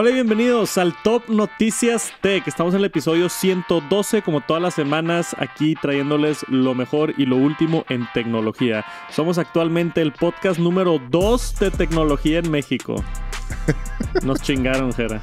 Hola y bienvenidos al Top Noticias Tech. Estamos en el episodio 112, como todas las semanas, aquí trayéndoles lo mejor y lo último en tecnología. Somos actualmente el podcast número 2 de tecnología en México. Nos chingaron, Jera.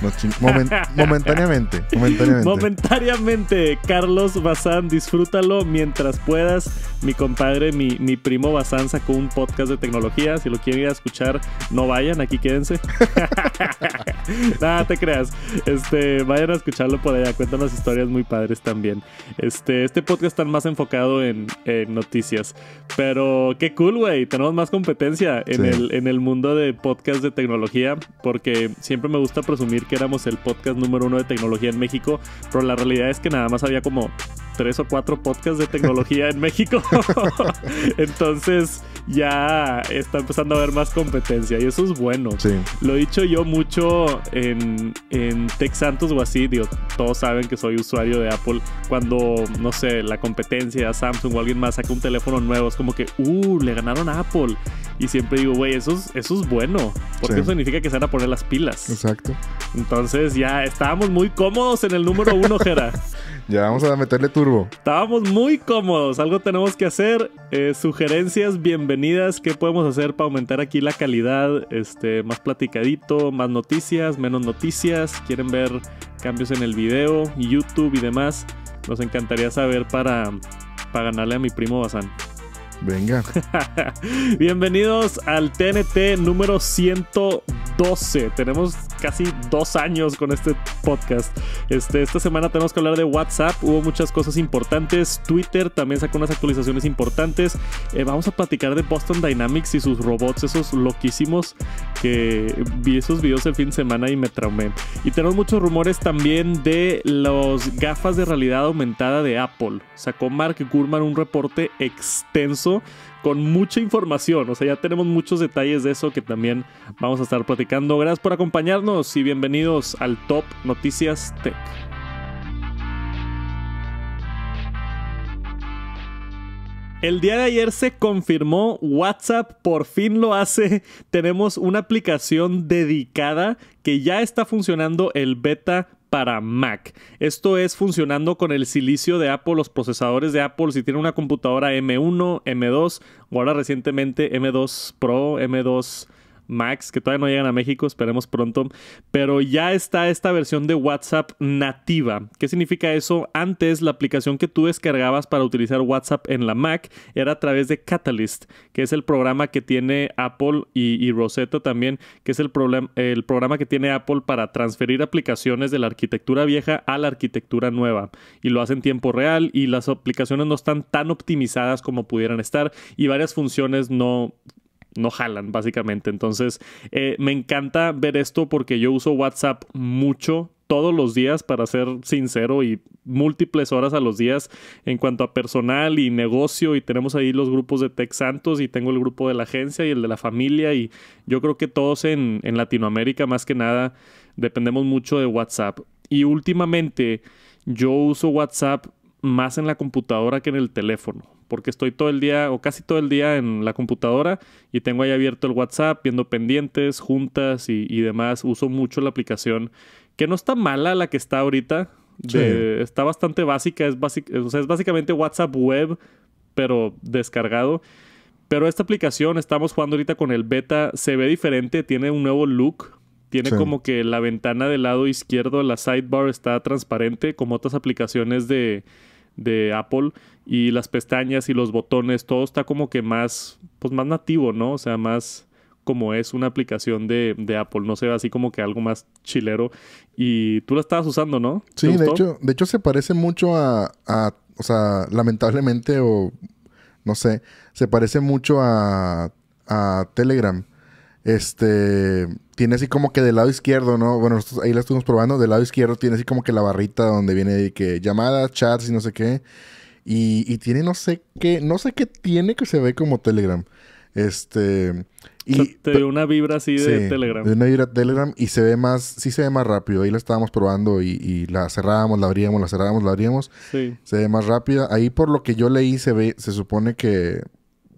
momentáneamente, momentáneamente. Momentáneamente, Carlos Bazán, disfrútalo mientras puedas. Mi compadre, mi, mi primo Bazán sacó un podcast de tecnología. Si lo quieren ir a escuchar, no vayan, aquí quédense. Nada, te creas. Este, vayan a escucharlo por allá. Cuentan las historias muy padres también. Este, este podcast está más enfocado en, noticias. Pero qué cool, güey. Tenemos más competencia en, el, en el mundo de podcast de tecnología. Porque siempre me gusta presumir que éramos el podcast número uno de tecnología en México. Pero la realidad es que nada más había como tres o cuatro podcasts de tecnología en México. Entonces ya está empezando a haber más competencia y eso es bueno. Lo he dicho yo mucho en, en Santos o así, digo, todos saben que soy usuario de Apple. Cuando, no sé, la competencia, Samsung o alguien más saca un teléfono nuevo, es como que, uh, le ganaron a Apple. Y siempre digo, güey, eso es, eso es bueno, porque eso significa que se van a poner las pilas. Exacto. Entonces ya estábamos muy cómodos en el número uno, Jera. Ya vamos a meterle turbo. Estábamos muy cómodos. Algo tenemos que hacer. Eh, sugerencias, bienvenidas. ¿Qué podemos hacer para aumentar aquí la calidad? Este, más platicadito, más noticias, menos noticias. ¿Quieren ver cambios en el video, YouTube y demás? Nos encantaría saber para, para ganarle a mi primo Bazán. Venga. Bienvenidos al TNT número 112. Tenemos casi dos años con este podcast. Este, esta semana tenemos que hablar de WhatsApp. Hubo muchas cosas importantes. Twitter también sacó unas actualizaciones importantes. Eh, vamos a platicar de Boston Dynamics y sus robots, esos loquísimos que vi esos videos el fin de semana y me traumé. Y tenemos muchos rumores también de las gafas de realidad aumentada de Apple. Sacó Mark Gurman un reporte extenso con mucha información. O sea, ya tenemos muchos detalles de eso que también vamos a estar platicando. Gracias por acompañarnos y bienvenidos al Top Noticias Tech. El día de ayer se confirmó, WhatsApp por fin lo hace. Tenemos una aplicación dedicada que ya está funcionando el beta para Mac. Esto es funcionando con el silicio de Apple, los procesadores de Apple. Si tiene una computadora M1, M2 o ahora recientemente M2 Pro, M2 Max, que todavía no llegan a México, esperemos pronto. Pero ya está esta versión de WhatsApp nativa. ¿Qué significa eso? Antes la aplicación que tú descargabas para utilizar WhatsApp en la Mac era a través de Catalyst, que es el programa que tiene Apple y, Rosetta también, que es el, el programa que tiene Apple para transferir aplicaciones de la arquitectura vieja a la arquitectura nueva. Y lo hace en tiempo real y las aplicaciones no están tan optimizadas como pudieran estar y varias funciones no no jalan, básicamente. Entonces, eh, me encanta ver esto porque yo uso WhatsApp mucho todos los días, para ser sincero, y múltiples horas a los días en cuanto a personal y negocio. Y tenemos ahí los grupos de Tech Santos y tengo el grupo de la agencia y el de la familia. Y yo creo que todos en Latinoamérica, más que nada, dependemos mucho de WhatsApp. Y últimamente yo uso WhatsApp más en la computadora que en el teléfono, porque estoy todo el día o casi todo el día en la computadora y tengo ahí abierto el WhatsApp, viendo pendientes, juntas y, demás. Uso mucho la aplicación, que no está mala la que está ahorita, está bastante básica, es, es básicamente WhatsApp web, pero descargado. Pero esta aplicación, estamos jugando ahorita con el beta, se ve diferente, tiene un nuevo look, tiene como que la ventana del lado izquierdo, la sidebar está transparente, como otras aplicaciones de, de Apple y las pestañas y los botones, todo está como que más, pues más nativo, ¿no? O sea, más como es una aplicación de, Apple, no sé, así como que algo más chilero. Y tú la estabas usando, ¿no? Sí, de hecho, de hecho se parece mucho a, o sea, lamentablemente o, no sé, se parece mucho a, a Telegram. Este tiene así como que del lado izquierdo, ¿no? Bueno, ahí la estuvimos probando. Del lado izquierdo tiene así como que la barrita donde viene que llamadas, chats y no sé qué. Y, tiene no sé qué, no sé qué tiene que se ve como Telegram. Este. Y, una vibra así de Telegram. De una vibra de Telegram y se ve más, sí se ve más rápido. Ahí la estábamos probando y, y, la cerrábamos, la abríamos, la cerrábamos, la abríamos. Sí. Se ve más rápida. Ahí por lo que yo leí se ve, se supone que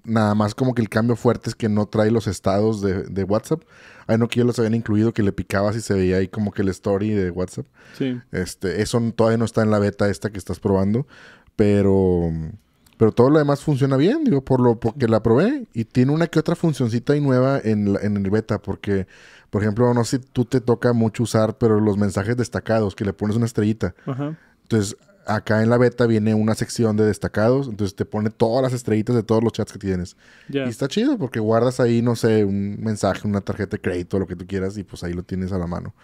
Nada más como que el cambio fuerte es que no trae los estados de, WhatsApp. Ay, no que ya los habían incluido que le picabas y se veía ahí como que el story de WhatsApp. Sí. Este, eso todavía no está en la beta esta que estás probando. Pero. Pero todo lo demás funciona bien, digo, por lo porque la probé y tiene una que otra funcioncita y nueva en, en el beta, porque, por ejemplo, no sé si tú te toca mucho usar, pero los mensajes destacados, que le pones una estrellita. Ajá. Entonces, acá en la beta viene una sección de destacados, entonces te pone todas las estrellitas de todos los chats que tienes. Y está chido porque guardas ahí, no sé, un mensaje, una tarjeta de crédito, lo que tú quieras, y pues ahí lo tienes a la mano.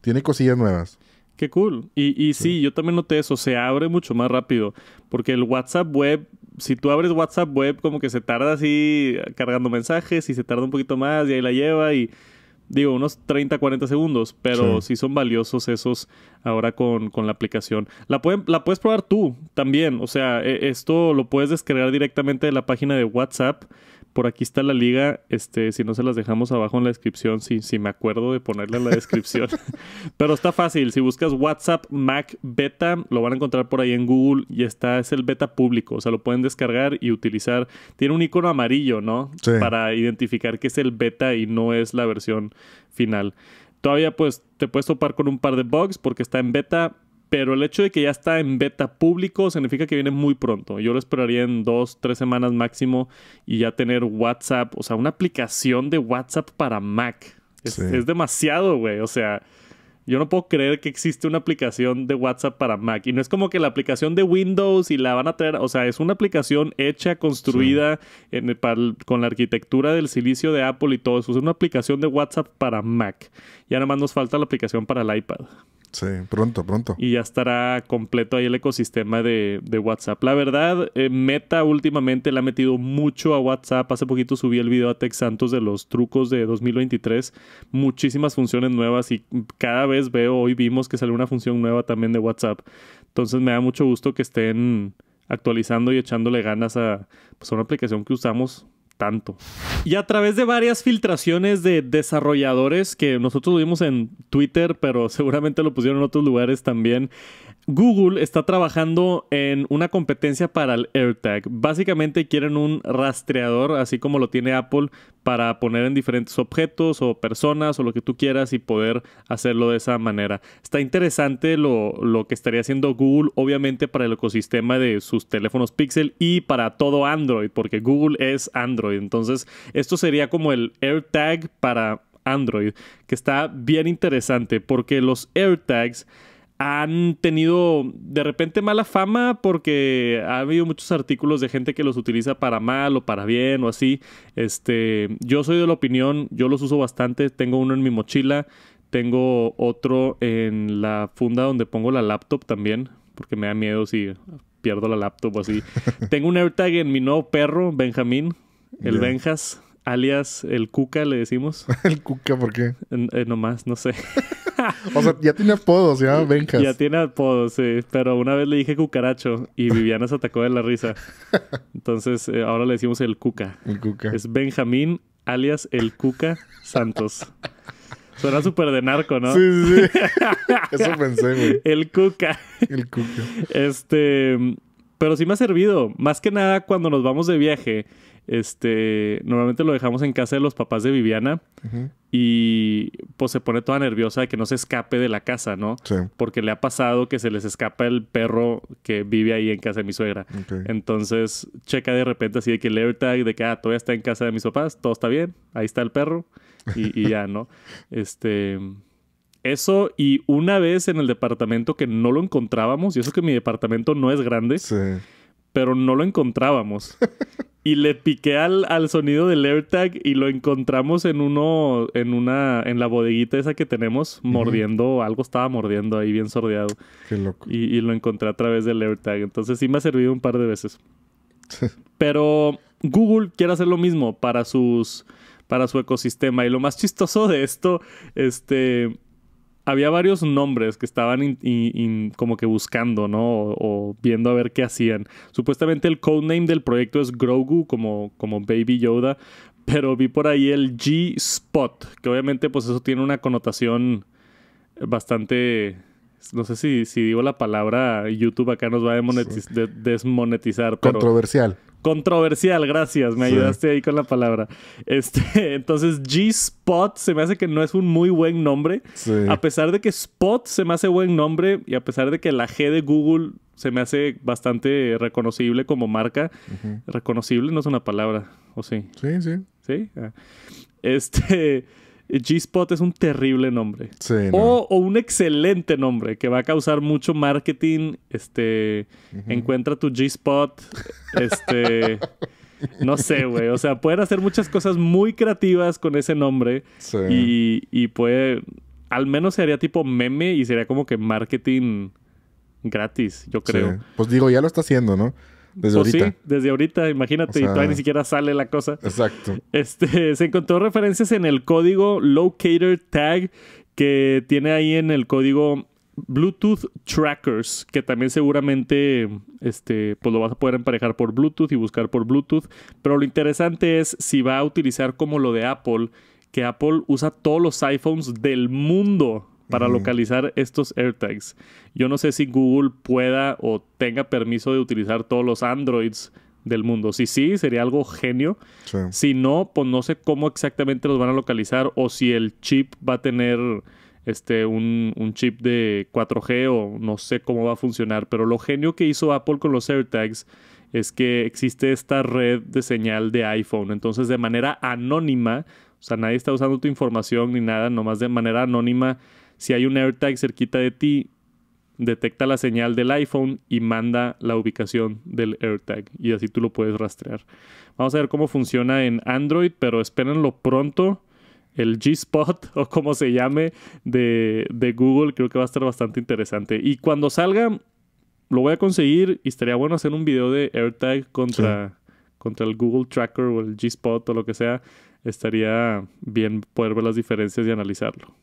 Tiene cosillas nuevas. Qué cool. Y, y sí. yo también noté eso, se abre mucho más rápido, porque el WhatsApp web, si tú abres WhatsApp web, como que se tarda así cargando mensajes y se tarda un poquito más y ahí la lleva y digo, unos 30, 40 segundos, pero sí, son valiosos esos ahora con, con la aplicación. La, pueden, la puedes probar tú también, o sea, e, esto lo puedes descargar directamente de la página de WhatsApp. Por aquí está la liga, este, si no se las dejamos abajo en la descripción, si, si me acuerdo de ponerla en la descripción. Pero está fácil, si buscas WhatsApp Mac Beta, lo van a encontrar por ahí en Google y está, es el beta público, o sea, lo pueden descargar y utilizar. Tiene un icono amarillo, ¿no? Para identificar que es el beta y no es la versión final. Todavía pues te puedes topar con un par de bugs porque está en beta, pero el hecho de que ya está en beta público significa que viene muy pronto. Yo lo esperaría en dos, tres semanas máximo y ya tener WhatsApp, o sea, una aplicación de WhatsApp para Mac. Es, demasiado, güey. O sea, yo no puedo creer que existe una aplicación de WhatsApp para Mac. Y no es como que la aplicación de Windows y la van a traer. O sea, es una aplicación hecha, construida con la arquitectura del silicio de Apple y todo eso. Es una aplicación de WhatsApp para Mac. Y nada más nos falta la aplicación para el iPad. Sí, pronto, pronto. Y ya estará completo ahí el ecosistema de, WhatsApp. La verdad, eh, Meta últimamente le ha metido mucho a WhatsApp. Hace poquito subí el video a Tex Santos de los trucos de 2023. Muchísimas funciones nuevas y cada vez veo, hoy vimos que salió una función nueva también de WhatsApp. Entonces me da mucho gusto que estén actualizando y echándole ganas a, pues, a una aplicación que usamos tanto. Y a través de varias filtraciones de desarrolladores que nosotros vimos en Twitter, pero seguramente lo pusieron en otros lugares también, Google está trabajando en una competencia para el AirTag. Básicamente quieren un rastreador, así como lo tiene Apple, para poner en diferentes objetos o personas o lo que tú quieras y poder hacerlo de esa manera. Está interesante lo, que estaría haciendo Google, obviamente para el ecosistema de sus teléfonos Pixel y para todo Android, porque Google es Android. Entonces, esto sería como el AirTag para Android, que está bien interesante porque los AirTags han tenido de repente mala fama porque ha habido muchos artículos de gente que los utiliza para mal o para bien o así. Este, yo soy de la opinión, yo los uso bastante, tengo uno en mi mochila, tengo otro en la funda donde pongo la laptop también, porque me da miedo si pierdo la laptop o así. tengo un AirTag en mi nuevo perro, Benjamín, el Benjas alias el Cuca, le decimos. el Cuca, ¿por qué? más, eh, nomás, no sé. o sea, ya tiene apodos, ya, Benjas. Ya tiene apodos, sí. Pero una vez le dije cucaracho y Viviana se atacó de la risa. Entonces, eh, ahora le decimos el Cuca. El Cuca. Es Benjamín, alias el Cuca Santos. Suena súper de narco, ¿no? Sí, sí, sí. Eso pensé, güey. El Cuca. El Cuca. Este... Pero sí me ha servido. Más que nada cuando nos vamos de viaje, este, normalmente lo dejamos en casa de los papás de Viviana y pues se pone toda nerviosa de que no se escape de la casa, ¿no? Porque le ha pasado que se les escapa el perro que vive ahí en casa de mi suegra. Entonces checa de repente así de que el AirTag de que ah, todavía está en casa de mis papás, todo está bien, ahí está el perro y, y ya, ¿no? este, eso y una vez en el departamento que no lo encontrábamos, y eso que mi departamento no es grande, pero no lo encontrábamos. y le piqué al, al, sonido del AirTag y lo encontramos en uno, en una, en la bodeguita esa que tenemos, mordiendo, algo estaba mordiendo ahí bien sordeado. Qué loco. Y, lo encontré a través del AirTag. Entonces sí me ha servido un par de veces. pero Google quiere hacer lo mismo para sus para su ecosistema. Y lo más chistoso de esto, este, había varios nombres que estaban in, como que buscando, ¿no? O, viendo a ver qué hacían. Supuestamente el codename del proyecto es Grogu, como, como Baby Yoda, pero vi por ahí el G-Spot, que obviamente pues eso tiene una connotación bastante... No sé si, si digo la palabra, YouTube acá nos va a desmonetizar. Controversial. Controversial, gracias, me ayudaste ahí con la palabra. Este, entonces G-Spot se me hace que no es un muy buen nombre. A pesar de que Spot se me hace buen nombre y a pesar de que la G de Google se me hace bastante reconocible como marca. Reconocible no es una palabra, ¿o sí? Sí, sí. Sí. Ah. Este, G-Spot es un terrible nombre. Sí, o, un excelente nombre que va a causar mucho marketing. Este. Encuentra tu G-Spot. Este. no sé, güey. O sea, pueden hacer muchas cosas muy creativas con ese nombre. Sí. Y, puede. Al menos sería tipo meme y sería como que marketing gratis, yo creo. Pues digo, ya lo está haciendo, ¿no? Desde oh, ahorita. desde ahorita, imagínate, todavía ni siquiera sale la cosa. Exacto. Este, se encontró referencias en el código Locator Tag que tiene ahí en el código Bluetooth Trackers, que también seguramente este, pues lo vas a poder emparejar por Bluetooth y buscar por Bluetooth. Pero lo interesante es si va a utilizar como lo de Apple, que Apple usa todos los iPhones del mundo para localizar estos AirTags. Yo no sé si Google pueda o tenga permiso de utilizar todos los Androids del mundo. Si sí, sería algo genio. Si no, pues no sé cómo exactamente los van a localizar o si el chip va a tener este, un, un, chip de 4G o no sé cómo va a funcionar. Pero lo genio que hizo Apple con los AirTags es que existe esta red de señal de iPhone. Entonces, de manera anónima, o sea, nadie está usando tu información ni nada, nomás de manera anónima si hay un AirTag cerquita de ti, detecta la señal del iPhone y manda la ubicación del AirTag y así tú lo puedes rastrear. Vamos a ver cómo funciona en Android, pero espérenlo pronto. El G-Spot o como se llame de, de, Google creo que va a estar bastante interesante. Y cuando salga, lo voy a conseguir y estaría bueno hacer un video de AirTag contra, contra el Google Tracker o el G-Spot o lo que sea. Estaría bien poder ver las diferencias y analizarlo.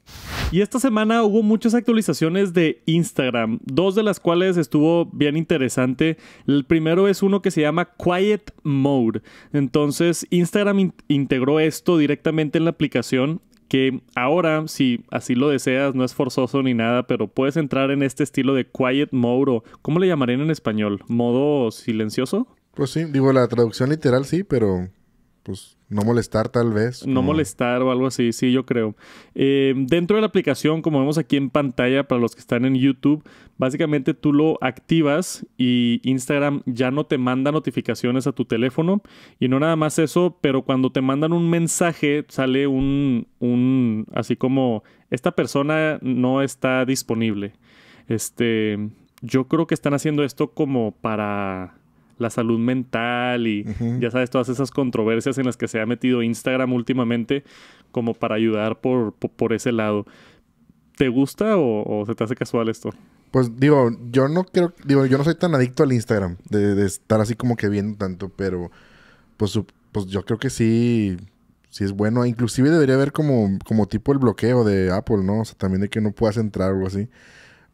Y esta semana hubo muchas actualizaciones de Instagram, dos de las cuales estuvo bien interesante. El primero es uno que se llama Quiet Mode. Entonces Instagram integró esto directamente en la aplicación que ahora, si así lo deseas, no es forzoso ni nada, pero puedes entrar en este estilo de quiet mode o ¿cómo le llamarían en español? ¿Modo silencioso? Pues sí, digo la traducción literal sí, pero pues, no molestar tal vez. No molestar o algo así, sí, yo creo. Eh, dentro de la aplicación, como vemos aquí en pantalla para los que están en YouTube, básicamente tú lo activas y Instagram ya no te manda notificaciones a tu teléfono. Y no nada más eso, pero cuando te mandan un mensaje sale un, un así como, esta persona no está disponible. Este, yo creo que están haciendo esto como para la salud mental y ya sabes, todas esas controversias en las que se ha metido Instagram últimamente como para ayudar por, por, ese lado. ¿Te gusta o, se te hace casual esto? Pues digo, yo no creo, digo, yo no soy tan adicto al Instagram de, estar así como que viendo tanto, pero pues, pues yo creo que sí, sí es bueno. Inclusive debería haber como, como tipo el bloqueo de Apple, ¿no? O sea, también de que no puedas entrar o algo así.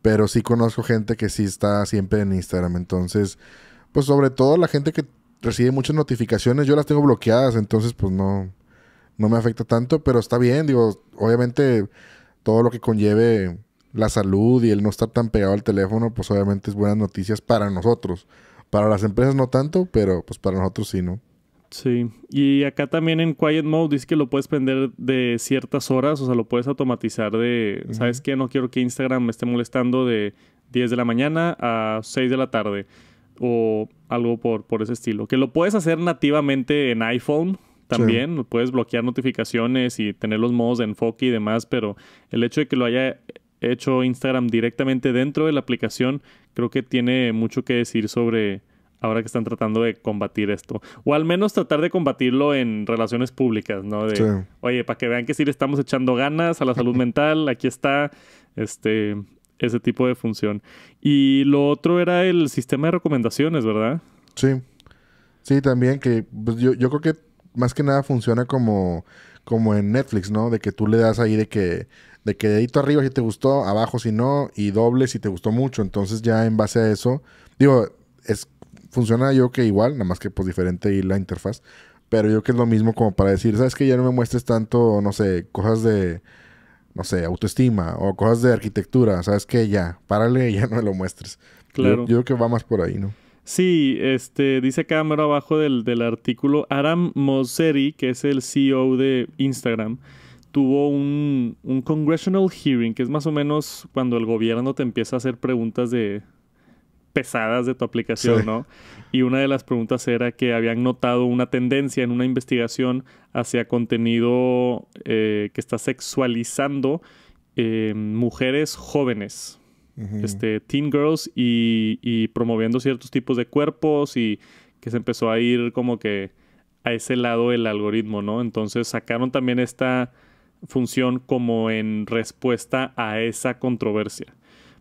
Pero sí conozco gente que sí está siempre en Instagram, entonces pues sobre todo la gente que recibe muchas notificaciones, yo las tengo bloqueadas, entonces pues no, no me afecta tanto, pero está bien, digo, obviamente todo lo que conlleve la salud y el no estar tan pegado al teléfono, pues obviamente es buenas noticias para nosotros. Para las empresas no tanto, pero pues para nosotros sí, ¿no? Sí, y acá también en Quiet Mode dice que lo puedes prender de ciertas horas, o sea, lo puedes automatizar de, ¿sabes qué? No quiero que Instagram me esté molestando de 10 de la mañana a 6 de la tarde o algo por, por ese estilo. Que lo puedes hacer nativamente en iPhone también, puedes bloquear notificaciones y tener los modos de enfoque y demás, pero el hecho de que lo haya hecho Instagram directamente dentro de la aplicación, creo que tiene mucho que decir sobre ahora que están tratando de combatir esto. O al menos tratar de combatirlo en relaciones públicas, ¿no? oye, para que vean que sí le estamos echando ganas a la salud mental, aquí está, este, ese tipo de función. Y lo otro era el sistema de recomendaciones, ¿verdad? Sí. Sí, también que pues, yo, yo creo que más que nada funciona como, como en Netflix, ¿no? De que tú le das ahí de que de que dedito arriba si te gustó, abajo si no, y doble si te gustó mucho. Entonces ya en base a eso, digo, es funciona yo que igual, nada más que pues diferente y la interfaz. Pero yo que es lo mismo como para decir, ¿sabes que Ya no me muestres tanto, no sé, cosas de, no sé, autoestima o cosas de arquitectura, ¿sabes que Ya, párale y ya no me lo muestres. Claro. Yo, creo que va más por ahí, ¿no? Sí, este, dice acá mero abajo del, artículo, Aram Moseri, que es el CEO de Instagram, tuvo un congressional hearing, que es más o menos cuando el gobierno te empieza a hacer preguntas de, pesadas de tu aplicación, ¿no? Y una de las preguntas era que habían notado una tendencia en una investigación hacia contenido eh, que está sexualizando eh, mujeres jóvenes, este, teen girls, y, promoviendo ciertos tipos de cuerpos y que se empezó a ir como que a ese lado el algoritmo, ¿no? Entonces sacaron también esta función como en respuesta a esa controversia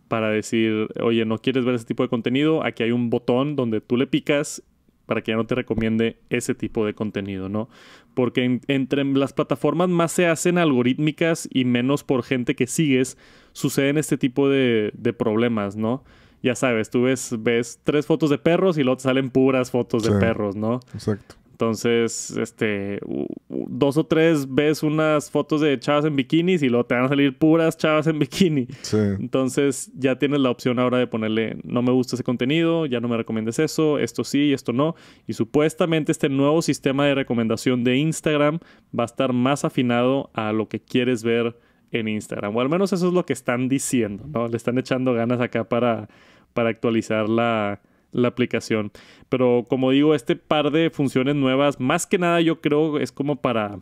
para decir, oye, no quieres ver ese tipo de contenido, aquí hay un botón donde tú le picas para que ya no te recomiende ese tipo de contenido, ¿no? Porque entre las plataformas más se hacen algorítmicas y menos por gente que sigues, suceden este tipo de, problemas, ¿no? Ya sabes, tú ves, ves tres fotos de perros y luego te salen puras fotos de perros, ¿no? Exacto. Entonces, este, dos o tres ves unas fotos de chavas en bikinis y luego te van a salir puras chavas en bikini. Entonces, ya tienes la opción ahora de ponerle, no me gusta ese contenido, ya no me recomiendes eso, esto sí, y esto no. Y supuestamente este nuevo sistema de recomendación de Instagram va a estar más afinado a lo que quieres ver en Instagram. O al menos eso es lo que están diciendo, ¿no? Le están echando ganas acá para, para actualizar la la aplicación. Pero como digo, este par de funciones nuevas, más que nada yo creo es como para,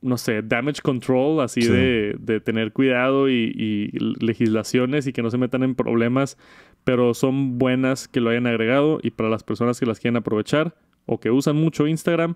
no sé, damage control, así de, tener cuidado y, legislaciones y que no se metan en problemas, pero son buenas que lo hayan agregado y para las personas que las quieren aprovechar o que usan mucho Instagram.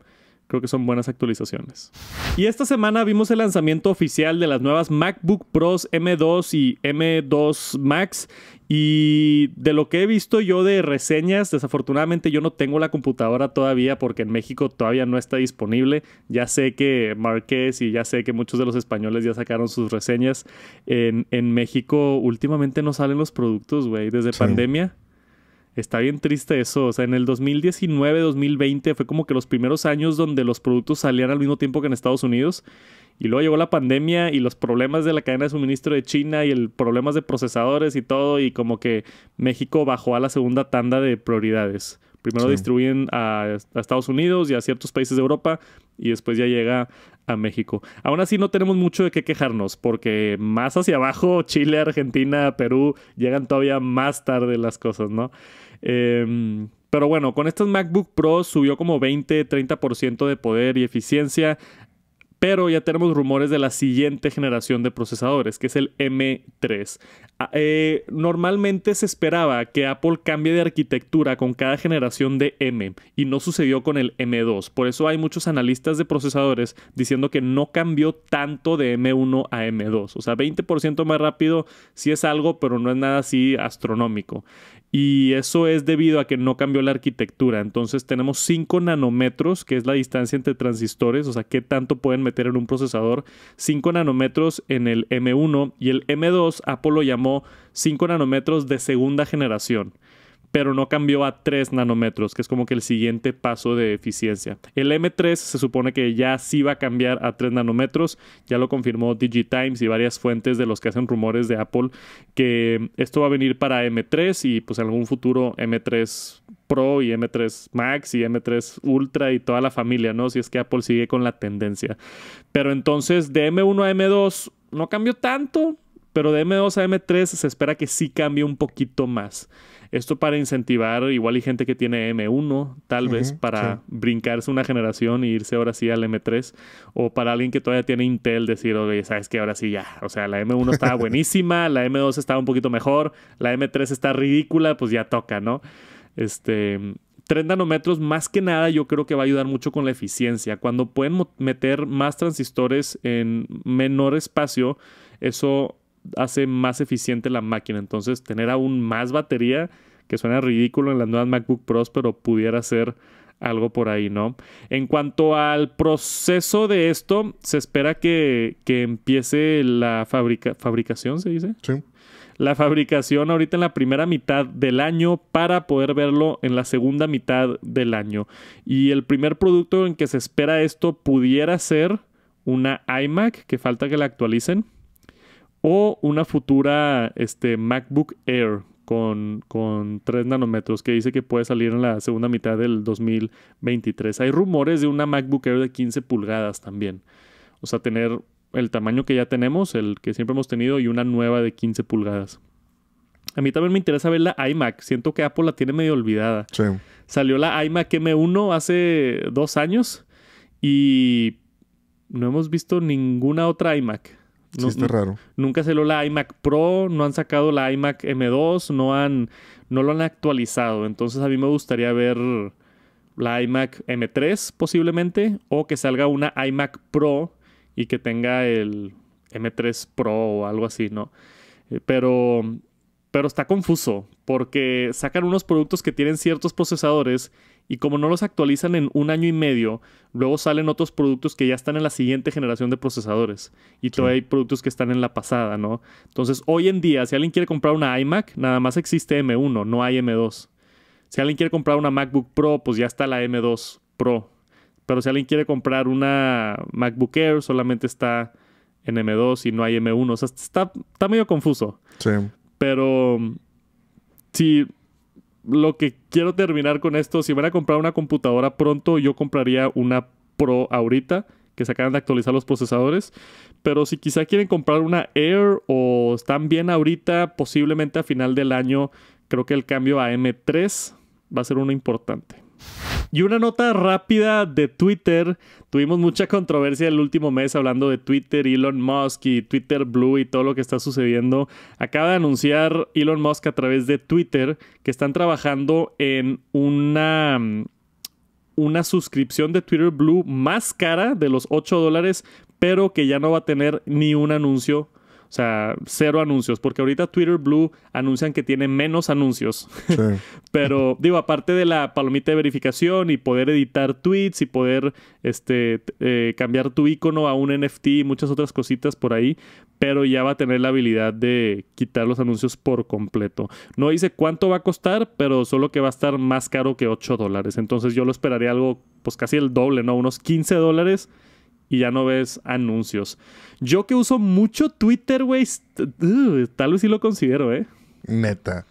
Creo que son buenas actualizaciones. Y esta semana vimos el lanzamiento oficial de las nuevas MacBook Pros M2 y M2 Max. Y de lo que he visto yo de reseñas, desafortunadamente yo no tengo la computadora todavía porque en México todavía no está disponible. Ya sé que Márquez y ya sé que muchos de los españoles ya sacaron sus reseñas. En, México últimamente no salen los productos, güey, desde pandemia. Está bien triste eso. O sea, en el 2019, 2020 fue como que los primeros años donde los productos salían al mismo tiempo que en Estados Unidos. Y luego llegó la pandemia y los problemas de la cadena de suministro de China y el problemas de procesadores y todo. Y como que México bajó a la segunda tanda de prioridades. Primero distribuyen a, Estados Unidos y a ciertos países de Europa y después ya llega a México. Aún así no tenemos mucho de qué quejarnos porque más hacia abajo, Chile, Argentina, Perú, llegan todavía más tarde las cosas, ¿no? Em, pero bueno, con estas MacBook Pro subió como 20-30% de poder y eficiencia pero ya tenemos rumores de la siguiente generación de procesadores, que es el M3. Ah, eh, normalmente se esperaba que Apple cambie de arquitectura con cada generación de M y no sucedió con el M2. Por eso hay muchos analistas de procesadores diciendo que no cambió tanto de M1 a M2. O sea, 20% más rápido sí es algo, pero no es nada así astronómico y eso es debido a que no cambió la arquitectura. Entonces tenemos 5 nanómetros, que es la distancia entre transistores, o sea, qué tanto pueden meter en un procesador. 5 nanómetros en el M1 y el M2 Apple lo llamó 5 nanómetros de segunda generación pero no cambió a 3 nanómetros, que es como que el siguiente paso de eficiencia. El M3 se supone que ya sí va a cambiar a 3 nanómetros, ya lo confirmó DigiTimes y varias fuentes de los que hacen rumores de Apple, que esto va a venir para M3 y pues en algún futuro M3 Pro y M3 Max y M3 Ultra y toda la familia, ¿no? Si es que Apple sigue con la tendencia. Pero entonces de M1 a M2 no cambió tanto, pero de M2 a M3 se espera que sí cambie un poquito más. Esto para incentivar igual hay gente que tiene M1, tal vez, para brincarse una generación e irse ahora sí al M3. O para alguien que todavía tiene Intel, decir, oye, sabes que ahora sí ya. O sea, la M1 estaba buenísima, la M2 estaba un poquito mejor, la M3 está ridícula, pues ya toca, ¿no? Este. 30 nanómetros, más que nada, yo creo que va a ayudar mucho con la eficiencia. Cuando pueden meter más transistores en menor espacio, eso hace más eficiente la máquina. Entonces, tener aún más batería, que suena ridículo en las nuevas MacBook Pros, pero pudiera ser algo por ahí, ¿no? En cuanto al proceso de esto, se espera que, que empiece la fabrica fabricación, ¿se dice? Sí. La fabricación ahorita en la primera mitad del año para poder verlo en la segunda mitad del año. Y el primer producto en que se espera esto pudiera ser una iMac, que falta que la actualicen o una futura este, MacBook Air con, con 3 nanómetros que dice que puede salir en la segunda mitad del 2023. Hay rumores de una MacBook Air de 15 pulgadas también. O sea, tener el tamaño que ya tenemos, el que siempre hemos tenido, y una nueva de 15 pulgadas. A mí también me interesa ver la iMac. Siento que Apple la tiene medio olvidada. Salió la iMac M1 hace dos años y no hemos visto ninguna otra iMac. No, está raro. Nunca salió la iMac Pro, no han sacado la iMac M2, no han, no lo han actualizado. Entonces a mí me gustaría ver la iMac M3 posiblemente o que salga una iMac Pro y que tenga el M3 Pro o algo así, ¿no? Eh, pero, pero está confuso porque sacan unos productos que tienen ciertos procesadores y como no los actualizan en un año y medio, luego salen otros productos que ya están en la siguiente generación de procesadores. Y todavía hay productos que están en la pasada, ¿no? Entonces, hoy en día, si alguien quiere comprar una iMac, nada más existe M1, no hay M2. Si alguien quiere comprar una MacBook Pro, pues ya está la M2 Pro. Pero si alguien quiere comprar una MacBook Air, solamente está en M2 y no hay M1. O sea, está, medio confuso. Sí. Pero si lo que quiero terminar con esto, si van a comprar una computadora pronto, yo compraría una Pro ahorita, que se acaban de actualizar los procesadores. Pero si quizá quieren comprar una Air o están bien ahorita, posiblemente a final del año, creo que el cambio a M3 va a ser uno importante. Y una nota rápida de Twitter. Tuvimos mucha controversia el último mes hablando de Twitter, Elon Musk y Twitter Blue y todo lo que está sucediendo. Acaba de anunciar Elon Musk a través de Twitter que están trabajando en una una suscripción de Twitter Blue más cara de los 8 dólares, pero que ya no va a tener ni un anuncio o sea, cero anuncios, porque ahorita Twitter Blue anuncian que tiene menos anuncios. Pero digo, aparte de la palomita de verificación y poder editar tweets y poder este, eh, cambiar tu icono a un NFT y muchas otras cositas por ahí, pero ya va a tener la habilidad de quitar los anuncios por completo. No dice cuánto va a costar, pero solo que va a estar más caro que 8 dólares. Entonces yo lo esperaría algo, pues casi el doble, ¿no? Unos 15 dólares y ya no ves anuncios. Yo que uso mucho Twitter, güey, uh, tal vez sí lo considero, ¿eh? Neta.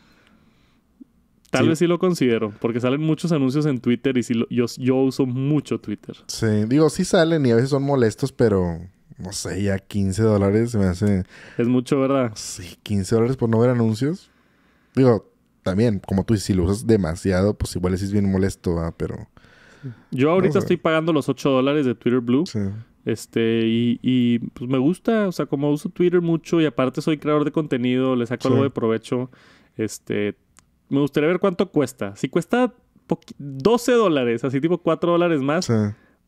Tal vez sí lo considero, porque salen muchos anuncios en Twitter y sí lo, yo, uso mucho Twitter. Sí, digo, sí salen y a veces son molestos, pero no sé, ya 15 dólares se me hace... Es mucho, ¿verdad? Sí, 15 dólares por no ver anuncios. Digo, también, como tú si lo usas demasiado, pues igual es bien molesto, ¿verdad? pero... Yo ahorita estoy pagando los 8 dólares de Twitter Blue. Sí. Este, y, pues me gusta, o sea, como uso Twitter mucho y aparte soy creador de contenido, le saco algo de provecho. Este, me gustaría ver cuánto cuesta. Si cuesta 12 dólares, así tipo 4 dólares más,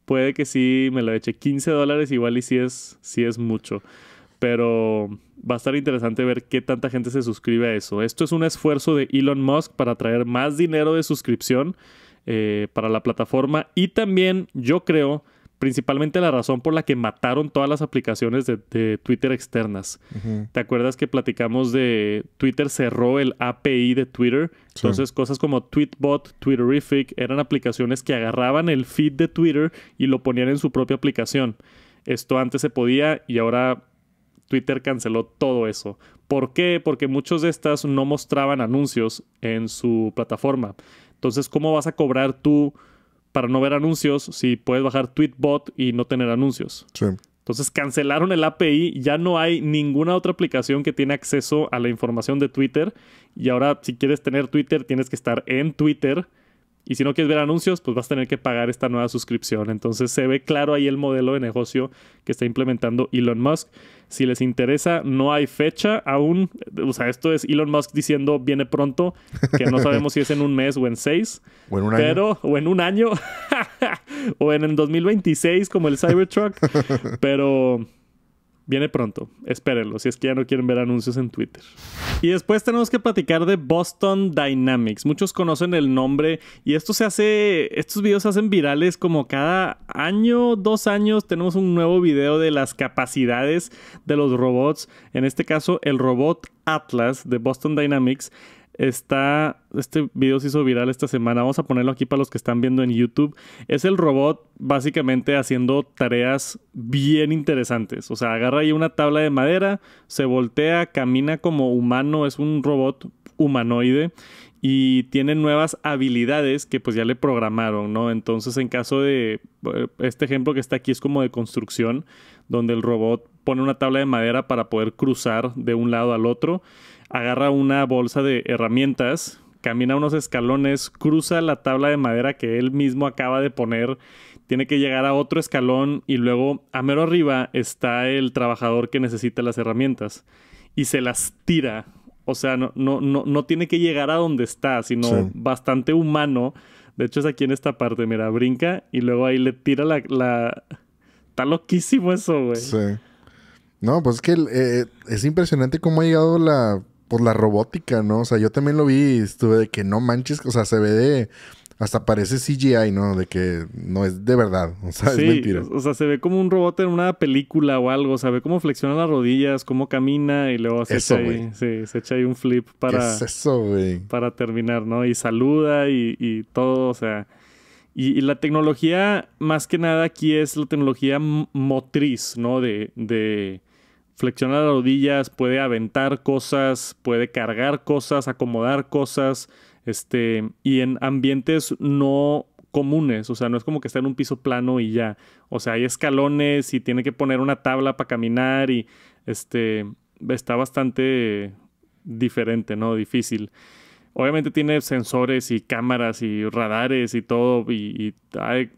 puede que sí me la eche. 15 dólares igual y si es, Si es mucho. Pero va a estar interesante ver qué tanta gente se suscribe a eso. Esto es un esfuerzo de Elon Musk para traer más dinero de suscripción eh, para la plataforma y también yo creo principalmente la razón por la que mataron todas las aplicaciones de, Twitter externas. ¿Te acuerdas que platicamos de Twitter cerró el API de Twitter? Entonces cosas como Tweetbot, Twitterific eran aplicaciones que agarraban el feed de Twitter y lo ponían en su propia aplicación. Esto antes se podía y ahora Twitter canceló todo eso. ¿Por qué? Porque muchos de estas no mostraban anuncios en su plataforma. Entonces, ¿cómo vas a cobrar tú? Tu para no ver anuncios si puedes bajar Tweetbot y no tener anuncios. Sí. Entonces cancelaron el API, ya no hay ninguna otra aplicación que tiene acceso a la información de Twitter y ahora si quieres tener Twitter tienes que estar en Twitter y si no quieres ver anuncios, pues vas a tener que pagar esta nueva suscripción. Entonces se ve claro ahí el modelo de negocio que está implementando Elon Musk. Si les interesa, no hay fecha aún. O sea, esto es Elon Musk diciendo viene pronto, que no sabemos si es en un mes o en seis. O en un año. o en un año. o en el 2026 como el Cybertruck. pero Viene pronto, espérenlo, si es que ya no quieren ver anuncios en Twitter. Y después tenemos que platicar de Boston Dynamics. Muchos conocen el nombre y esto se hace, estos videos se hacen virales como cada año, dos años, tenemos un nuevo video de las capacidades de los robots. En este caso, el robot Atlas de Boston Dynamics Está, este video se hizo viral esta semana, vamos a ponerlo aquí para los que están viendo en YouTube. Es el robot básicamente haciendo tareas bien interesantes. O sea, agarra ahí una tabla de madera, se voltea, camina como humano, es un robot humanoide y tiene nuevas habilidades que pues ya le programaron, ¿no? Entonces en caso de eh, este ejemplo que está aquí es como de construcción, donde el robot pone una tabla de madera para poder cruzar de un lado al otro agarra una bolsa de herramientas, camina unos escalones, cruza la tabla de madera que él mismo acaba de poner, tiene que llegar a otro escalón y luego a mero arriba está el trabajador que necesita las herramientas y se las tira. O sea, no, no, tiene que llegar a donde está, sino bastante humano. De hecho, es aquí en esta parte, mira, brinca y luego ahí le tira la... Está loquísimo eso, güey. Sí. No, pues es que eh, es impresionante cómo ha llegado la por la robótica, ¿no? O sea, yo también lo vi y estuve de que no manches, o sea, se ve de hasta parece CGI, ¿no? De que no es de verdad, o sea, es mentira. O sea, se ve como un robot en una película o algo, o sea, ve cómo flexiona las rodillas, cómo camina y luego se, echa, ahí, se echa ahí un flip para, es para terminar, ¿no? Y saluda y, todo, o sea. Y, la tecnología, más que nada aquí es la tecnología motriz, ¿no? de, flexionar rodillas, puede aventar cosas, puede cargar cosas, acomodar cosas, este, y en ambientes no comunes, o sea, no es como que está en un piso plano y ya, o sea, hay escalones y tiene que poner una tabla para caminar y este, está bastante diferente, ¿no? Difícil. Obviamente tiene sensores y cámaras y radares y todo. Y,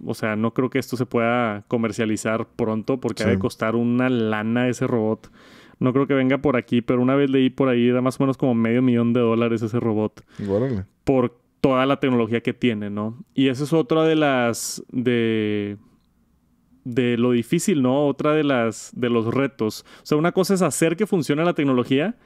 o sea, no creo que esto se pueda comercializar pronto porque ha de costar una lana ese robot. No creo que venga por aquí, pero una vez leí por ahí, da más o menos como medio millón de dólares ese robot. Por toda la tecnología que tiene, ¿no? Y esa es otra de las. de de lo difícil, ¿no? Otra de las de los retos. O sea, una cosa es hacer que funcione la tecnología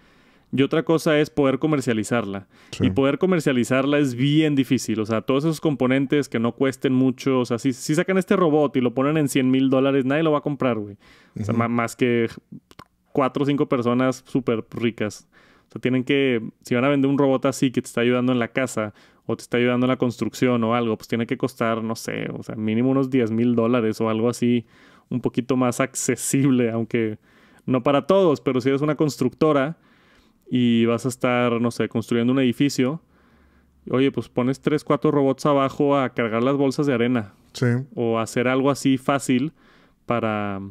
y otra cosa es poder comercializarla. Y poder comercializarla es bien difícil. O sea, todos esos componentes que no cuesten mucho. O sea, si, sacan este robot y lo ponen en 100 mil dólares, nadie lo va a comprar, güey. O sea, más que cuatro o cinco personas súper ricas. O sea, tienen que, si van a vender un robot así que te está ayudando en la casa o te está ayudando en la construcción o algo, pues tiene que costar, no sé, o sea, mínimo unos 10 mil dólares o algo así, un poquito más accesible, aunque no para todos, pero si eres una constructora y vas a estar, no sé, construyendo un edificio. Oye, pues pones tres, cuatro robots abajo a cargar las bolsas de arena. Sí. O hacer algo así fácil para,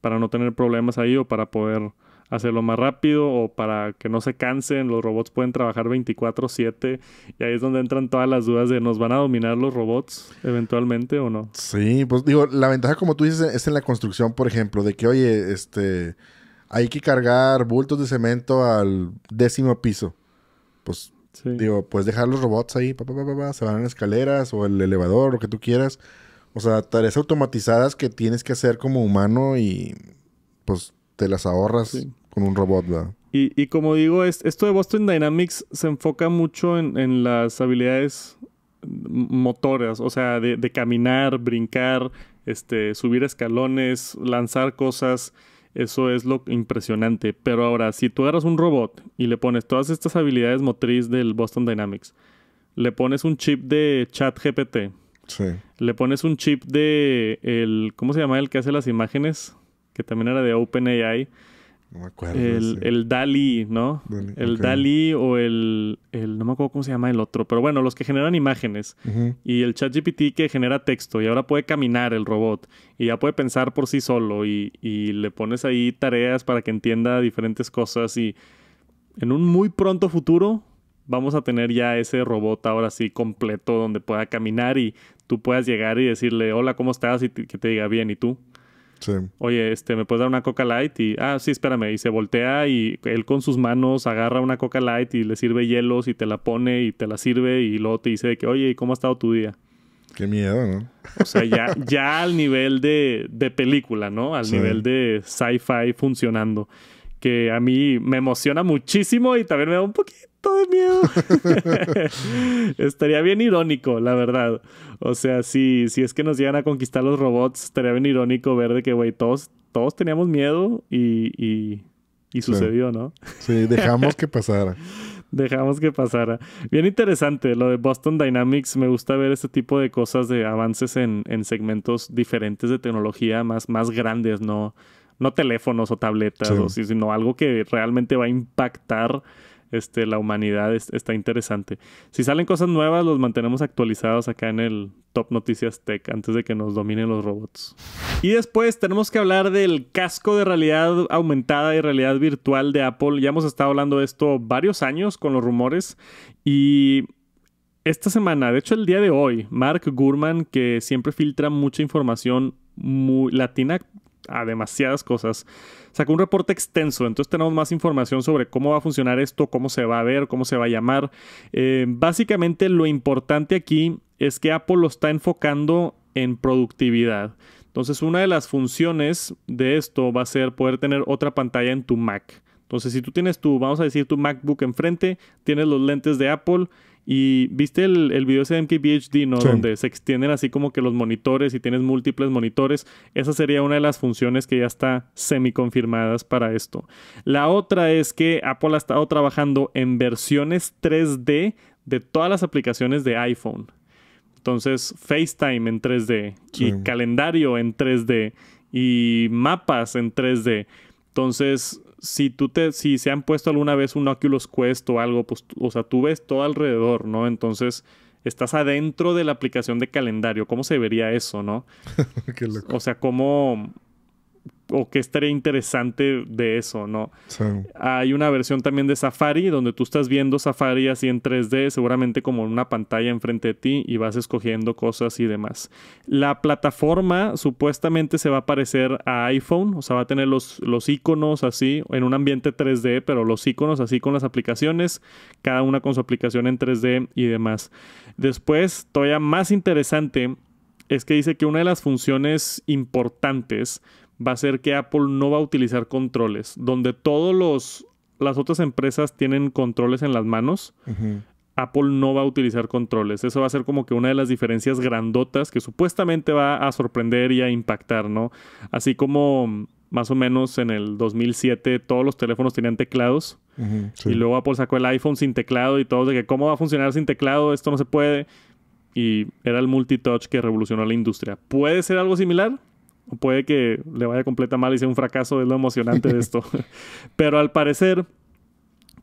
para no tener problemas ahí o para poder hacerlo más rápido o para que no se cansen. Los robots pueden trabajar 24/7 y ahí es donde entran todas las dudas de nos van a dominar los robots eventualmente o no. Sí, pues digo, la ventaja como tú dices es en la construcción, por ejemplo, de que, oye, este, hay que cargar bultos de cemento al décimo piso. Pues digo, puedes dejar los robots ahí, pa, pa, pa, se van en escaleras o el elevador, lo que tú quieras. O sea, tareas automatizadas que tienes que hacer como humano y pues te las ahorras con un robot, ¿verdad? Y, y como digo, esto de Boston Dynamics se enfoca mucho en, en las habilidades motoras, o sea, de, de, caminar, brincar, este, subir escalones, lanzar cosas. Eso es lo impresionante. Pero ahora, si tú agarras un robot y le pones todas estas habilidades motriz del Boston Dynamics, le pones un chip de chat GPT, sí. le pones un chip de el, ¿cómo se llama el que hace las imágenes? Que también era de OpenAI. No me acuerdo. El, Dali, ¿no? el Dali o el, el, No me acuerdo cómo se llama el otro. Pero bueno, los que generan imágenes. Y el ChatGPT que genera texto. Y ahora puede caminar el robot. Y ya puede pensar por sí solo. Y, y le pones ahí tareas para que entienda diferentes cosas. Y en un muy pronto futuro vamos a tener ya ese robot ahora sí completo donde pueda caminar y tú puedas llegar y decirle hola, ¿cómo estás? Y que te diga bien, ¿y tú? Oye, este, ¿me puedes dar una Coca Light? Y, ah, sí, espérame. Y se voltea y él con sus manos agarra una Coca Light y le sirve hielos y te la pone y te la sirve y luego te dice de que, oye, ¿y cómo ha estado tu día? Qué miedo, ¿no? O sea, ya, al nivel de, de película, ¿no? Al nivel de sci-fi funcionando. Que a mí me emociona muchísimo y también me da un poquito de miedo. estaría bien irónico, la verdad. O sea, si, si es que nos llegan a conquistar los robots, estaría bien irónico ver de que, güey, todos, todos teníamos miedo y, sucedió, ¿no? sí, dejamos que pasara. Dejamos que pasara. Bien interesante lo de Boston Dynamics. Me gusta ver este tipo de cosas de avances en, segmentos diferentes de tecnología más, más grandes, ¿no? No teléfonos o tabletas, sino algo que realmente va a impactar este, la humanidad está interesante. Si salen cosas nuevas, los mantenemos actualizados acá en el Top Noticias Tech antes de que nos dominen los robots. Y después tenemos que hablar del casco de realidad aumentada y realidad virtual de Apple. Ya hemos estado hablando de esto varios años con los rumores y esta semana, de hecho el día de hoy, Mark Gurman, que siempre filtra mucha información muy latina a demasiadas cosas, sacó un reporte extenso. Entonces tenemos más información sobre cómo va a funcionar esto, cómo se va a ver, cómo se va a llamar. Eh, básicamente lo importante aquí es que Apple lo está enfocando en productividad. Entonces una de las funciones de esto va a ser poder tener otra pantalla en tu Mac. Entonces si tú tienes tu, vamos a decir, tu MacBook enfrente, tienes los lentes de Apple y viste el, el video ese de MKBHD, ¿no? Donde se extienden así como que los monitores y tienes múltiples monitores. Esa sería una de las funciones que ya está semi-confirmadas para esto. La otra es que Apple ha estado trabajando en versiones 3D de todas las aplicaciones de iPhone. Entonces, FaceTime en 3D y calendario en 3D y mapas en 3D. Entonces, si tú te, si se han puesto alguna vez un Oculus Quest o algo, pues, o sea, tú ves todo alrededor, ¿no? Entonces, estás adentro de la aplicación de calendario. ¿Cómo se vería eso, no? Qué loco. O sea, cómo, o que estaría interesante de eso, ¿no? Hay una versión también de Safari donde tú estás viendo Safari así en 3D, seguramente como en una pantalla enfrente de ti y vas escogiendo cosas y demás. La plataforma supuestamente se va a parecer a iPhone, o sea, va a tener los, los iconos así en un ambiente 3D, pero los iconos así con las aplicaciones, cada una con su aplicación en 3D y demás. Después, todavía más interesante es que dice que una de las funciones importantes va a ser que Apple no va a utilizar controles. Donde todas las otras empresas tienen controles en las manos, Apple no va a utilizar controles. Eso va a ser como que una de las diferencias grandotas que supuestamente va a sorprender y a impactar, ¿no? Así como más o menos en el 2007 todos los teléfonos tenían teclados. Y luego Apple sacó el iPhone sin teclado y todos de que cómo va a funcionar sin teclado, esto no se puede. Y era el multitouch que revolucionó la industria. ¿Puede ser algo similar? puede que le vaya completa mal y sea un fracaso, es lo emocionante de esto. Pero al parecer,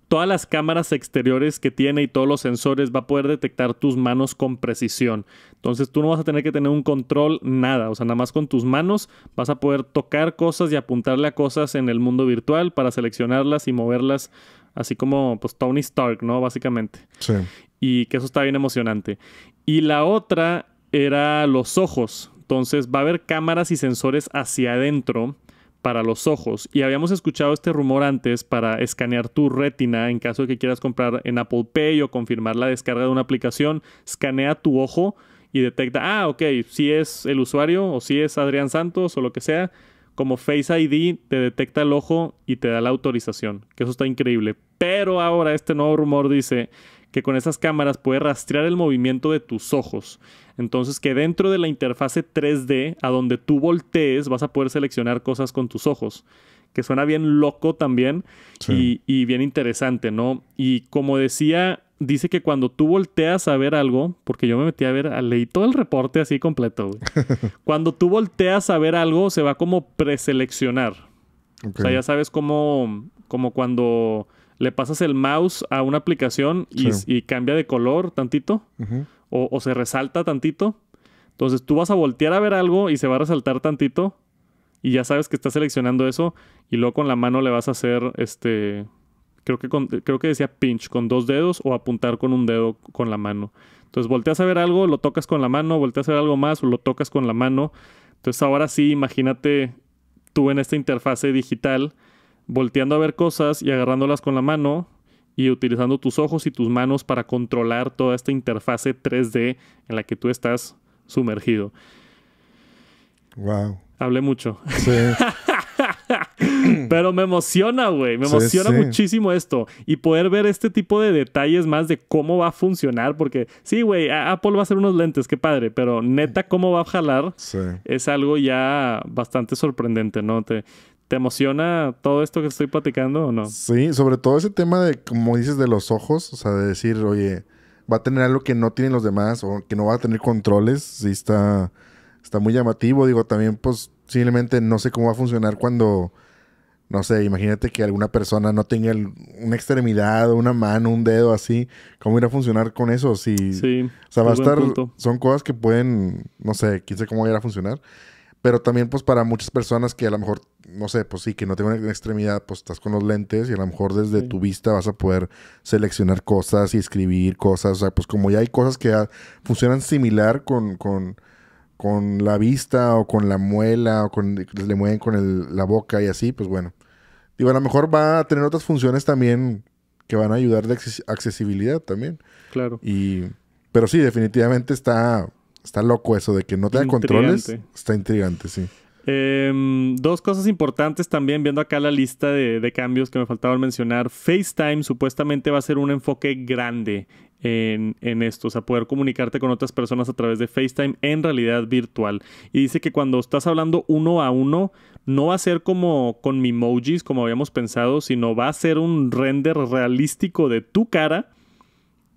todas las cámaras exteriores que tiene y todos los sensores va a poder detectar tus manos con precisión. Entonces tú no vas a tener que tener un control, nada. O sea, nada más con tus manos vas a poder tocar cosas y apuntarle a cosas en el mundo virtual para seleccionarlas y moverlas. Así como pues Tony Stark, ¿no? Básicamente. Sí. Y que eso está bien emocionante. Y la otra era los ojos. Entonces va a haber cámaras y sensores hacia adentro para los ojos. Y habíamos escuchado este rumor antes para escanear tu retina en caso de que quieras comprar en Apple Pay o confirmar la descarga de una aplicación. Escanea tu ojo y detecta, ah, ok, si es el usuario o si es Adrián Santos o lo que sea. Como Face ID te detecta el ojo y te da la autorización, que eso está increíble. Pero ahora este nuevo rumor dice que con esas cámaras puede rastrear el movimiento de tus ojos. Entonces que dentro de la interfase 3D, a donde tú voltees, vas a poder seleccionar cosas con tus ojos. Que suena bien loco también y, bien interesante, ¿no? Y como decía dice que cuando tú volteas a ver algo, porque yo me metí a ver, leí todo el reporte así completo, cuando tú volteas a ver algo, se va como preseleccionar. O sea, ya sabes cómo, como cuando le pasas el mouse a una aplicación y, cambia de color tantito o, se resalta tantito. Entonces tú vas a voltear a ver algo y se va a resaltar tantito y ya sabes que estás seleccionando eso y luego con la mano le vas a hacer este creo que creo que decía pinch con dos dedos o apuntar con un dedo con la mano. Entonces volteas a ver algo, lo tocas con la mano, volteas a ver algo más, lo tocas con la mano. Entonces ahora sí, imagínate tú en esta interfase digital volteando a ver cosas y agarrándolas con la mano y utilizando tus ojos y tus manos para controlar toda esta interfase 3D en la que tú estás sumergido. Wow. Hablé mucho. Sí. Pero me emociona, güey. Me emociona muchísimo esto. Y poder ver este tipo de detalles más de cómo va a funcionar. Porque sí, güey, Apple va a hacer unos lentes, qué padre. Pero neta, cómo va a jalar es algo ya bastante sorprendente, ¿no? Te, ¿Te emociona todo esto que estoy platicando o no? Sí, sobre todo ese tema de, como dices, de los ojos, o sea, de decir, oye, va a tener algo que no tienen los demás o que no va a tener controles, sí está, está muy llamativo, digo, también pues simplemente no sé cómo va a funcionar cuando, no sé, imagínate que alguna persona no tenga una extremidad, una mano, un dedo así, ¿cómo irá a funcionar con eso? Si, sí, o sea, va a estar, son cosas que pueden, no sé, quién sabe cómo irá a funcionar. Pero también, pues, para muchas personas que a lo mejor, no sé, pues sí, que no tienen una extremidad, pues estás con los lentes y a lo mejor desde tu vista vas a poder seleccionar cosas y escribir cosas. O sea, pues como ya hay cosas que funcionan similar con, con, la vista o con la muela o con, le mueven con la boca y así, pues bueno. Digo, a lo mejor va a tener otras funciones también que van a ayudar de accesibilidad también. Claro. Y, pero sí, definitivamente está Está loco eso de que no te controles. Está intrigante, sí. Em, dos cosas importantes también, viendo acá la lista de, cambios que me faltaba mencionar. FaceTime supuestamente va a ser un enfoque grande en, esto, o sea, poder comunicarte con otras personas a través de FaceTime en realidad virtual. Y dice que cuando estás hablando uno a uno, no va a ser como con emojis como habíamos pensado, sino va a ser un render realístico de tu cara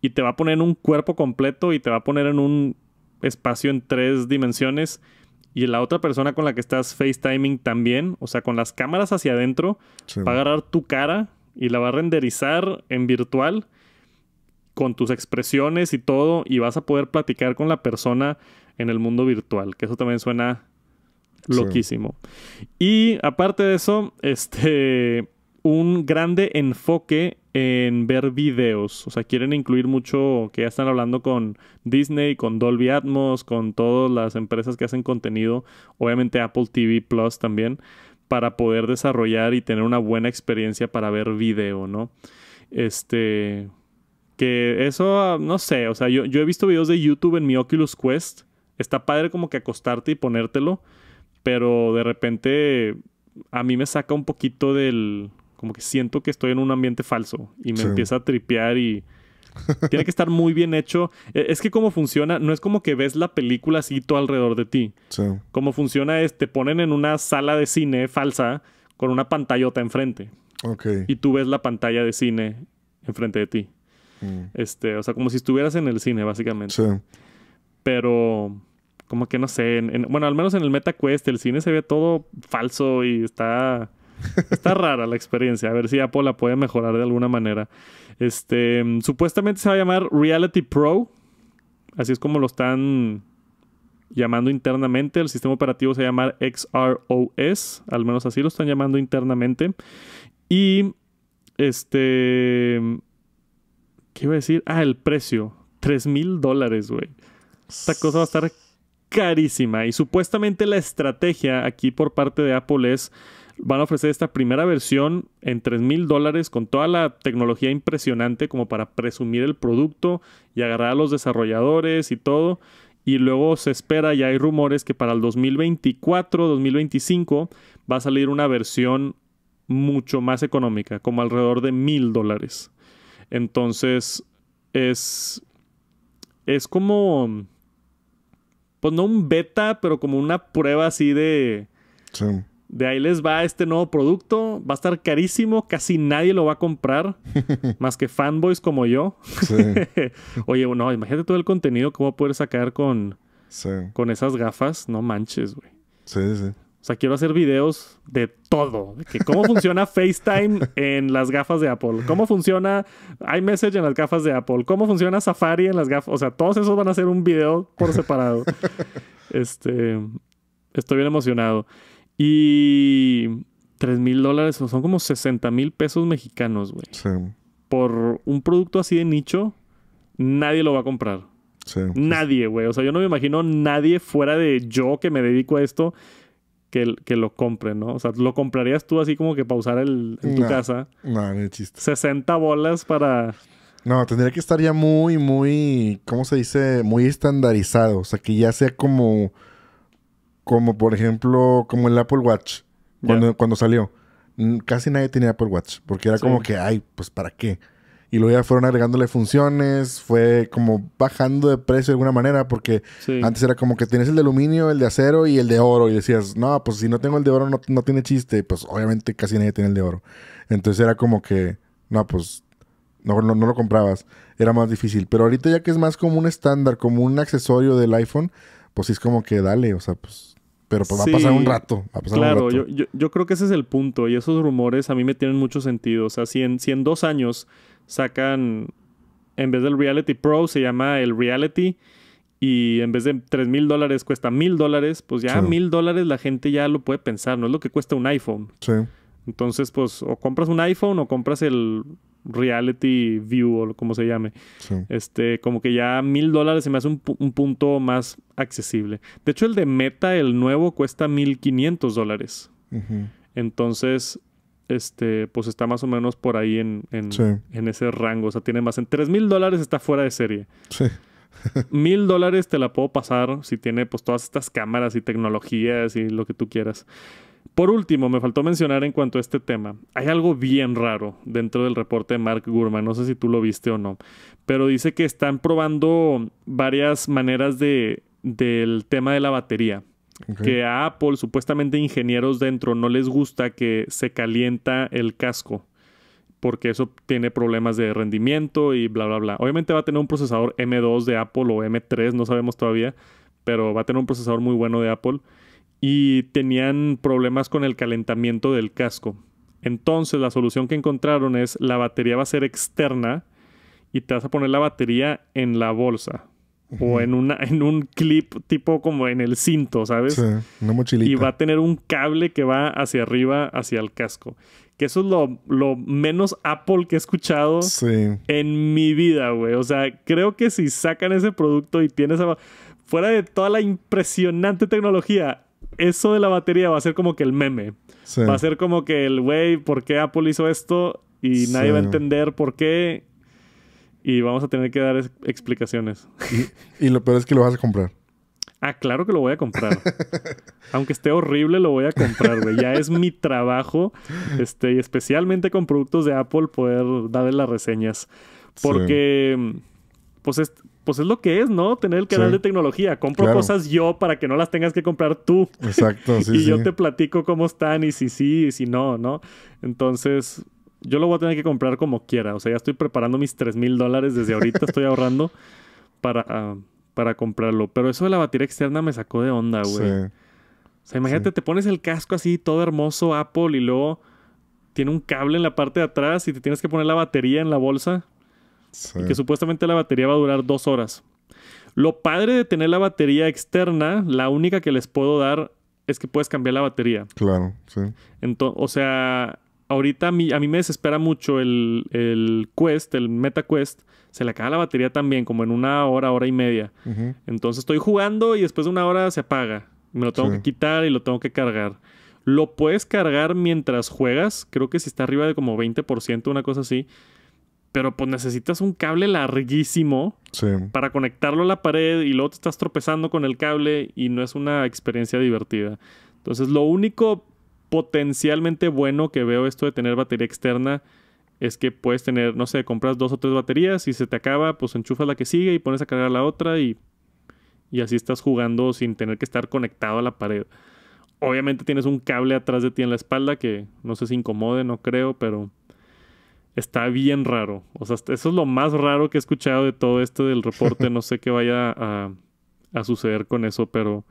y te va a poner en un cuerpo completo y te va a poner en un espacio en tres dimensiones y la otra persona con la que estás FaceTiming también, o sea, con las cámaras hacia adentro, va a agarrar tu cara y la va a renderizar en virtual con tus expresiones y todo y vas a poder platicar con la persona en el mundo virtual, que eso también suena loquísimo. Y aparte de eso, este un grande enfoque en ver videos. O sea, quieren incluir mucho que ya están hablando con Disney, con Dolby Atmos, con todas las empresas que hacen contenido, obviamente Apple TV Plus también, para poder desarrollar y tener una buena experiencia para ver video, ¿no? Este. Que eso, no sé, o sea, yo, yo he visto videos de YouTube en mi Oculus Quest. Está padre como que acostarte y ponértelo, pero de repente a mí me saca un poquito del, como que siento que estoy en un ambiente falso y me empieza a tripear y... Tiene que estar muy bien hecho. E, es que como funciona, no es como que ves la película así todo alrededor de ti. Sí. Como funciona es, te ponen en una sala de cine falsa con una pantallota enfrente. Okay. Y tú ves la pantalla de cine enfrente de ti. Mm. Este, o sea, como si estuvieras en el cine, básicamente. Sí. Pero, como que no sé, bueno, al menos en el MetaQuest el cine se ve todo falso y está Está rara la experiencia. A ver si Apple la puede mejorar de alguna manera. Este, supuestamente se va a llamar Reality Pro. Así es como lo están llamando internamente. El sistema operativo se va a llamar XROS. Al menos así lo están llamando internamente. Y este. ¿Qué iba a decir? Ah, el precio. 3000 mil dólares, güey. Esta cosa va a estar carísima. Y supuestamente la estrategia aquí por parte de Apple es van a ofrecer esta primera versión en 3 mil dólares con toda la tecnología impresionante como para presumir el producto y agarrar a los desarrolladores y todo. Y luego se espera, ya hay rumores que para el 2024, 2025 va a salir una versión mucho más económica, como alrededor de mil dólares. Entonces es, es como, pues no un beta, pero como una prueba así de de ahí les va este nuevo producto. Va a estar carísimo, casi nadie lo va a comprar, más que fanboys como yo. Oye, no, imagínate todo el contenido que voy a poder sacar con, con esas gafas. No manches, güey. Sí, sí. O sea, quiero hacer videos de todo. cómo funciona FaceTime en las gafas de Apple. Cómo funciona iMessage en las gafas de Apple. Cómo funciona Safari en las gafas. O sea, todos esos van a ser un video por separado. este, estoy bien emocionado. Y 3 mil dólares son como 60 mil pesos mexicanos, güey. Sí. Por un producto así de nicho, nadie lo va a comprar. Sí. Nadie, güey. O sea, yo no me imagino nadie fuera de yo que me dedico a esto que, que lo compre, ¿no? O sea, lo comprarías tú así como que pausar el, en tu casa. No, no es chiste. 60 bolas para. No, tendría que estar ya muy, muy, ¿cómo se dice? Muy estandarizado. O sea, que ya sea como como por ejemplo, como el Apple Watch, cuando, cuando salió. Casi nadie tenía Apple Watch, porque era como que, ay, pues para qué. Y luego ya fueron agregándole funciones, fue como bajando de precio de alguna manera, porque antes era como que tienes el de aluminio, el de acero y el de oro, y decías, no, pues si no tengo el de oro no, tiene chiste, pues obviamente casi nadie tiene el de oro. Entonces era como que, no, pues no, no, no, lo comprabas, era más difícil. Pero ahorita ya que es más como un estándar, como un accesorio del iPhone, pues es como que dale, o sea, pues pero pues, va a pasar un rato. Va claro, Yo, yo, creo que ese es el punto. Y esos rumores a mí me tienen mucho sentido. O sea, si en, si en dos años sacan, en vez del Reality Pro, se llama el Reality. Y en vez de 3 mil dólares cuesta mil dólares, pues ya mil dólares la gente ya lo puede pensar, no es lo que cuesta un iPhone. Sí. Entonces, pues, o compras un iPhone o compras el reality view o como se llame. Este, como que ya mil dólares se me hace un, punto más accesible. De hecho, el de Meta, el nuevo, cuesta mil quinientos dólares. Entonces, este, pues está más o menos por ahí en, en, ese rango. O sea, tiene más. En tres mil dólares está fuera de serie. Mil dólares te la puedo pasar si tiene pues todas estas cámaras y tecnologías y lo que tú quieras. Por último, me faltó mencionar en cuanto a este tema, hay algo bien raro dentro del reporte de Mark Gurman, no sé si tú lo viste o no, pero dice que están probando varias maneras del tema de la batería. Que a Apple, supuestamente ingenieros dentro, no les gusta que se calienta el casco porque eso tiene problemas de rendimiento y bla, bla, bla. Obviamente va a tener un procesador M2 de Apple o M3, no sabemos todavía, pero va a tener un procesador muy bueno de Apple y tenían problemas con el calentamiento del casco. Entonces la solución que encontraron es la batería va a ser externa y te vas a poner la batería en la bolsa o en, una, en un clip tipo como en el cinto, ¿sabes? Sí, una mochilita. Y va a tener un cable que va hacia arriba, hacia el casco. Que eso es lo, menos Apple que he escuchado en mi vida, güey. O sea, creo que si sacan ese producto y tienes... Fuera de toda la impresionante tecnología, eso de la batería va a ser como que el meme. Va a ser como que el, güey, ¿por qué Apple hizo esto? Y nadie va a entender por qué. Y vamos a tener que dar explicaciones. Y, lo peor es que lo vas a comprar. Ah, claro que lo voy a comprar. Aunque esté horrible, lo voy a comprar, güey. Ya es mi trabajo, este, especialmente con productos de Apple, poder darle las reseñas. Porque, pues pues, pues es lo que es, ¿no? Tener el canal de tecnología. Compro cosas yo para que no las tengas que comprar tú. Exacto, sí. y yo te platico cómo están y si sí y si no, ¿no? Entonces, yo lo voy a tener que comprar como quiera. O sea, ya estoy preparando mis 3 mil dólares desde ahorita, estoy ahorrando para, ah, para comprarlo. Pero eso de la batería externa me sacó de onda, güey. Sí. O sea, imagínate, te pones el casco así, todo hermoso, Apple, y luego tiene un cable en la parte de atrás y te tienes que poner la batería en la bolsa que supuestamente la batería va a durar dos horas. Lo padre de tener la batería externa, la única que les puedo dar es que puedes cambiar la batería. Claro, sí. o sea, ahorita a mí, me desespera mucho el, Quest, el Meta Quest. Se le acaba la batería también, como en una hora, hora y media. Entonces estoy jugando y después de una hora se apaga. Me lo tengo que quitar y lo tengo que cargar. Lo puedes cargar mientras juegas. Creo que si está arriba de como 20%, una cosa así pero pues necesitas un cable larguísimo para conectarlo a la pared y luego te estás tropezando con el cable y no es una experiencia divertida. Entonces, lo único potencialmente bueno que veo esto de tener batería externa es que puedes tener, no sé, compras dos o tres baterías y se te acaba, pues enchufas la que sigue y pones a cargar la otra y, y así estás jugando sin tener que estar conectado a la pared. Obviamente tienes un cable atrás de ti en la espalda que no sé si incomode, no creo, pero está bien raro. O sea, eso es lo más raro que he escuchado de todo esto del reporte. No sé qué vaya a, suceder con eso, pero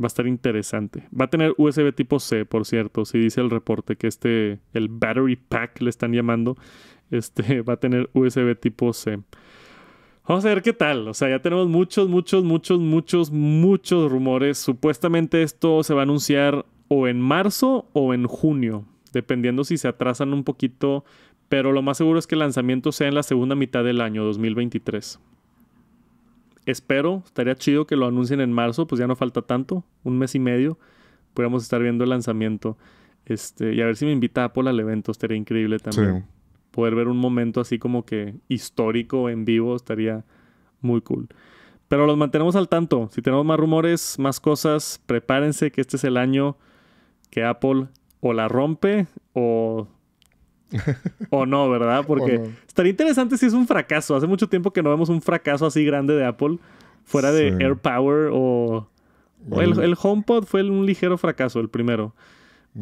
va a estar interesante. Va a tener USB tipo C, por cierto. Si dice el reporte que este, el battery pack le están llamando, este va a tener USB tipo C. Vamos a ver qué tal. O sea, ya tenemos muchos, muchos, muchos, muchos, muchos rumores. Supuestamente esto se va a anunciar o en marzo o en junio dependiendo si se atrasan un poquito, pero lo más seguro es que el lanzamiento sea en la segunda mitad del año 2023. Espero, estaría chido que lo anuncien en marzo, pues ya no falta tanto, un mes y medio, podríamos estar viendo el lanzamiento. Este, y a ver si me invita Apple al evento, estaría increíble también. Poder ver un momento así como que histórico en vivo estaría muy cool. Pero los mantenemos al tanto. Si tenemos más rumores, más cosas, prepárense que este es el año que Apple o la rompe o o no, ¿verdad? Porque estaría interesante si es un fracaso. Hace mucho tiempo que no vemos un fracaso así grande de Apple fuera de Air Power o... el, HomePod fue un ligero fracaso, el primero.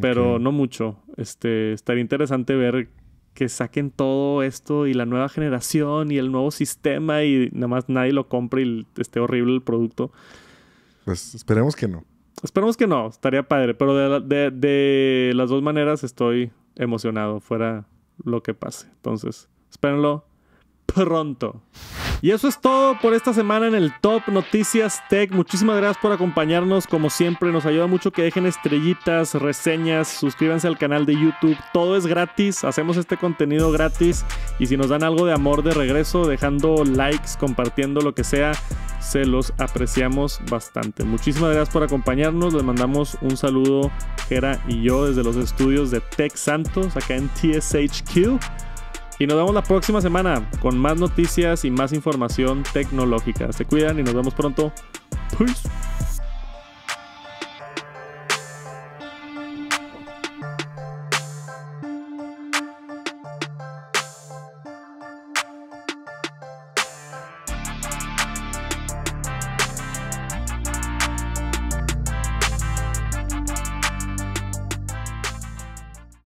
Pero no mucho. Este, estaría interesante ver que saquen todo esto y la nueva generación y el nuevo sistema y nada más nadie lo compre y esté horrible el producto. Pues esperemos que no. Esperemos que no, estaría padre, pero de las dos maneras estoy emocionado fuera lo que pase. Entonces, espérenlo pronto. Y eso es todo por esta semana en el Top Noticias Tech. Muchísimas gracias por acompañarnos. Como siempre, nos ayuda mucho que dejen estrellitas, reseñas, suscríbanse al canal de YouTube. Todo es gratis. Hacemos este contenido gratis. Y si nos dan algo de amor de regreso, dejando likes, compartiendo lo que sea, se los apreciamos bastante. Muchísimas gracias por acompañarnos. Les mandamos un saludo, Jera y yo, desde los estudios de Tech Santos, acá en TSHQ. Y nos vemos la próxima semana con más noticias y más información tecnológica. Se cuidan y nos vemos pronto.